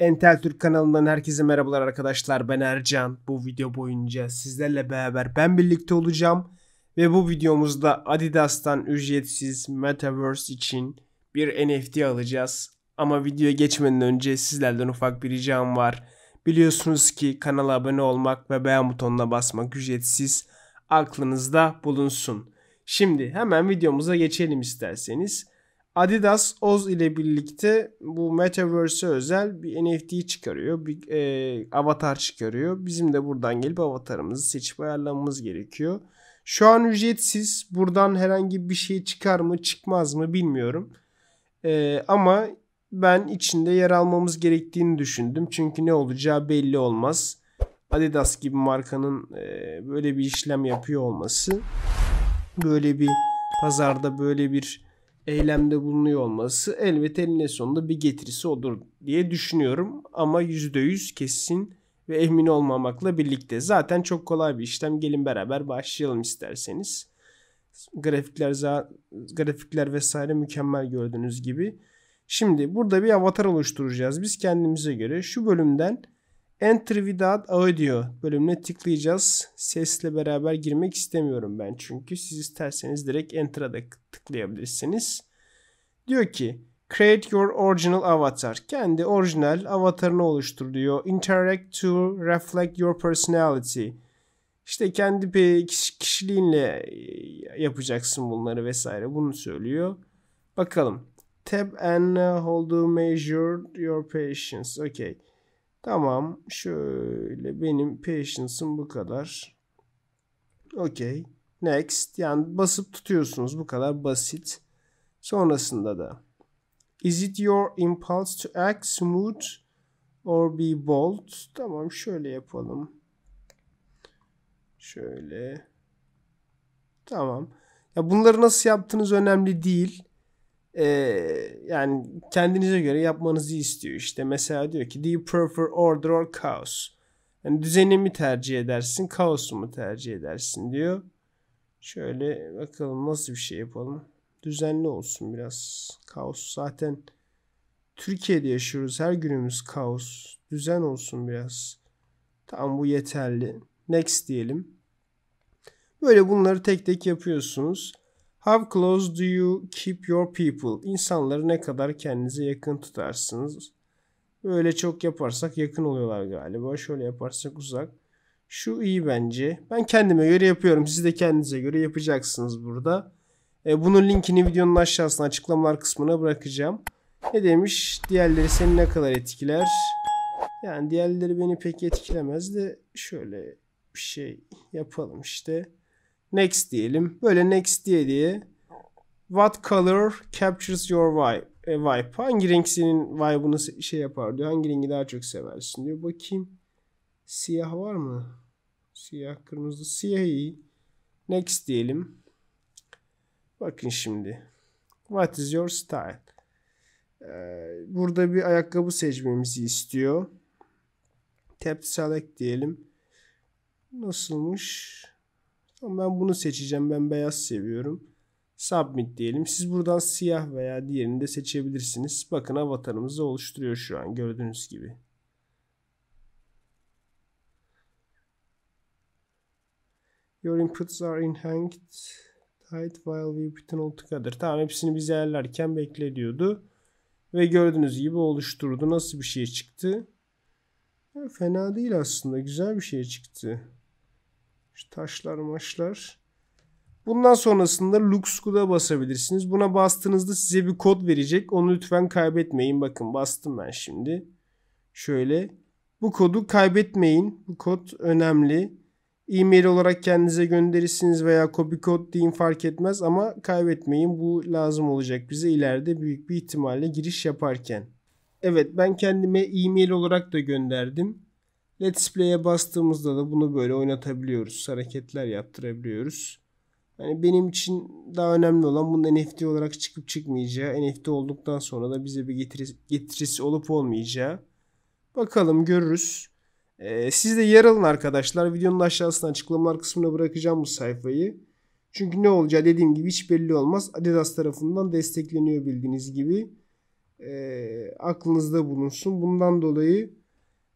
Entel Türk kanalından herkese merhabalar arkadaşlar. Ben Ercan. Bu video boyunca sizlerle beraber ben birlikte olacağım. Ve bu videomuzda Adidas'tan ücretsiz Metaverse için bir NFT alacağız. Ama videoya geçmeden önce sizlerden ufak bir ricam var. Biliyorsunuz ki kanala abone olmak ve beğen butonuna basmak ücretsiz aklınızda bulunsun. Şimdi hemen videomuza geçelim isterseniz. Adidas Oz ile birlikte bu Metaverse'e özel bir NFT çıkarıyor. Bir e, avatar çıkarıyor. Bizim de buradan gelip avatarımızı seçip ayarlamamız gerekiyor. Şu an ücretsiz. Buradan herhangi bir şey çıkar mı çıkmaz mı bilmiyorum. E, ama ben içinde yer almamız gerektiğini düşündüm. Çünkü ne olacağı belli olmaz. Adidas gibi markanın e, böyle bir işlem yapıyor olması böyle bir pazarda böyle bir eylemde bulunuyor olması elbette elinin sonunda bir getirisi olur diye düşünüyorum. Ama %100 kesin ve emin olmamakla birlikte. Zaten çok kolay bir işlem. Gelin beraber başlayalım isterseniz. Grafikler grafikler vesaire mükemmel gördüğünüz gibi. Şimdi burada bir avatar oluşturacağız. Biz kendimize göre şu bölümden Enter without audio bölümüne tıklayacağız. Sesle beraber girmek istemiyorum ben çünkü siz isterseniz direkt enter'a da tıklayabilirsiniz. Diyor ki Create your original avatar. Kendi orijinal avatarını oluştur diyor. Interact to reflect your personality. İşte kendi kişiliğinle e, yapacaksın bunları vesaire. Bunu söylüyor. Bakalım. Tab and hold to measure your patience. Okay. Tamam. Şöyle benim patience'ım bu kadar. Okey. Next. Yani basıp tutuyorsunuz. Bu kadar basit. Sonrasında da Is it your impulse to act smooth or be bold? Tamam şöyle yapalım. Şöyle. Tamam. Ya bunları nasıl yaptığınız önemli değil e, yani kendinize göre yapmanızı istiyor. işte. mesela diyor ki do you prefer order or chaos? Yani düzeni mi tercih edersin, kaosu mu tercih edersin diyor. Şöyle bakalım nasıl bir şey yapalım. Düzenli olsun biraz. Kaos zaten Türkiye'de yaşıyoruz. Her günümüz kaos. Düzen olsun biraz. Tamam bu yeterli. Next diyelim. Böyle bunları tek tek yapıyorsunuz. How close do you keep your people? İnsanları ne kadar kendinize yakın tutarsınız? Böyle çok yaparsak yakın oluyorlar galiba. Şöyle yaparsak uzak. Şu iyi bence. Ben kendime göre yapıyorum. Siz de kendinize göre yapacaksınız burada. E, bunun linkini videonun aşağısına açıklamalar kısmına bırakacağım. Ne demiş? Diğerleri seni ne kadar etkiler? Yani diğerleri beni pek etkilemez de şöyle bir şey yapalım işte next diyelim. Böyle next diye diye what color captures your vibe? E, vibe. Hangi renk senin vibe'ını şey yapar diyor. Hangi rengi daha çok seversin diyor. Bakayım. Siyah var mı? Siyah, kırmızı, siyah iyi. Next diyelim. Bakın şimdi. What is your style? Ee, burada bir ayakkabı seçmemizi istiyor. Tap select diyelim. Nasılmış? ben bunu seçeceğim. Ben beyaz seviyorum. Submit diyelim. Siz buradan siyah veya diğerini de seçebilirsiniz. Bakın avatarımızı oluşturuyor şu an gördüğünüz gibi. Your inputs are enhanced tight while we pretend all together. Tamam hepsini biz ayarlarken bekle diyordu. Ve gördüğünüz gibi oluşturdu. Nasıl bir şey çıktı? fena değil aslında. Güzel bir şey çıktı. Şu taşlar maçlar. Bundan sonrasında luxkuda basabilirsiniz. Buna bastığınızda size bir kod verecek. Onu lütfen kaybetmeyin. Bakın bastım ben şimdi. Şöyle. Bu kodu kaybetmeyin. Bu kod önemli. E-mail olarak kendinize gönderirsiniz veya copy kod deyin fark etmez ama kaybetmeyin. Bu lazım olacak bize ileride büyük bir ihtimalle giriş yaparken. Evet ben kendime e-mail olarak da gönderdim. Let's Play'e bastığımızda da bunu böyle oynatabiliyoruz. Hareketler yaptırabiliyoruz. Yani benim için daha önemli olan bunun NFT olarak çıkıp çıkmayacağı, NFT olduktan sonra da bize bir getirisi, getirisi olup olmayacağı. Bakalım görürüz. Ee, siz de yer alın arkadaşlar. Videonun aşağısında açıklamalar kısmına bırakacağım bu sayfayı. Çünkü ne olacağı dediğim gibi hiç belli olmaz. Adidas tarafından destekleniyor bildiğiniz gibi. Ee, aklınızda bulunsun. Bundan dolayı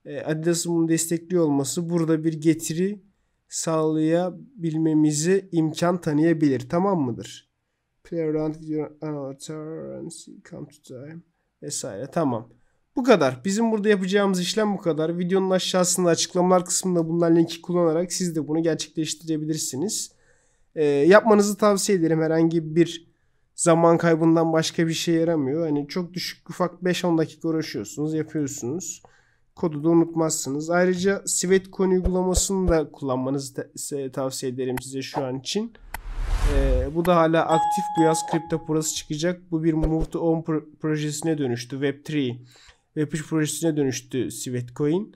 e, Adidas'ın bunu destekliyor olması burada bir getiri sağlayabilmemizi imkan tanıyabilir. Tamam mıdır? Play come to time vesaire. Tamam. Bu kadar. Bizim burada yapacağımız işlem bu kadar. Videonun aşağısında açıklamalar kısmında bunlar linki kullanarak siz de bunu gerçekleştirebilirsiniz. E, yapmanızı tavsiye ederim. Herhangi bir zaman kaybından başka bir şey yaramıyor. Hani çok düşük ufak 5-10 dakika uğraşıyorsunuz, yapıyorsunuz kodu da unutmazsınız. Ayrıca Svetcon uygulamasını da kullanmanızı tavsiye ederim size şu an için. Ee, bu da hala aktif. Bu yaz kripto parası çıkacak. Bu bir Move to Own pro projesine dönüştü. Web3 Web3 projesine dönüştü Svetcoin.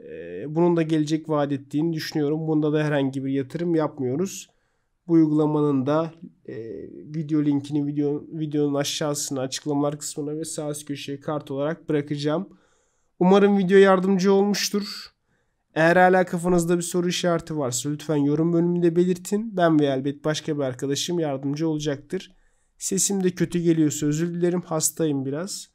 Ee, bunun da gelecek vaat ettiğini düşünüyorum. Bunda da herhangi bir yatırım yapmıyoruz. Bu uygulamanın da e, video linkini video, videonun aşağısına açıklamalar kısmına ve sağ üst köşeye kart olarak bırakacağım. Umarım video yardımcı olmuştur. Eğer hala kafanızda bir soru işareti varsa lütfen yorum bölümünde belirtin. Ben ve elbet başka bir arkadaşım yardımcı olacaktır. Sesim de kötü geliyorsa özür dilerim. Hastayım biraz.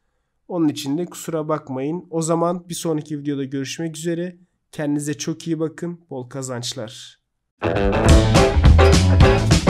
Onun için de kusura bakmayın. O zaman bir sonraki videoda görüşmek üzere. Kendinize çok iyi bakın. Bol kazançlar. Müzik